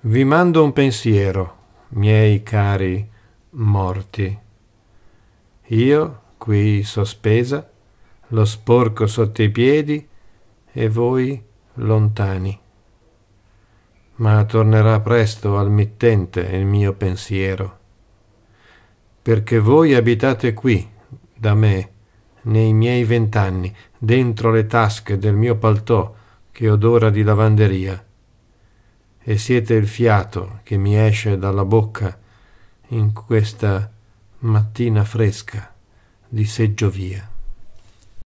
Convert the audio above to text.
Vi mando un pensiero, miei cari morti. Io, qui sospesa, lo sporco sotto i piedi e voi lontani. Ma tornerà presto al mittente il mio pensiero, perché voi abitate qui, da me, nei miei vent'anni, dentro le tasche del mio paltò che odora di lavanderia e siete il fiato che mi esce dalla bocca in questa mattina fresca di seggiovia.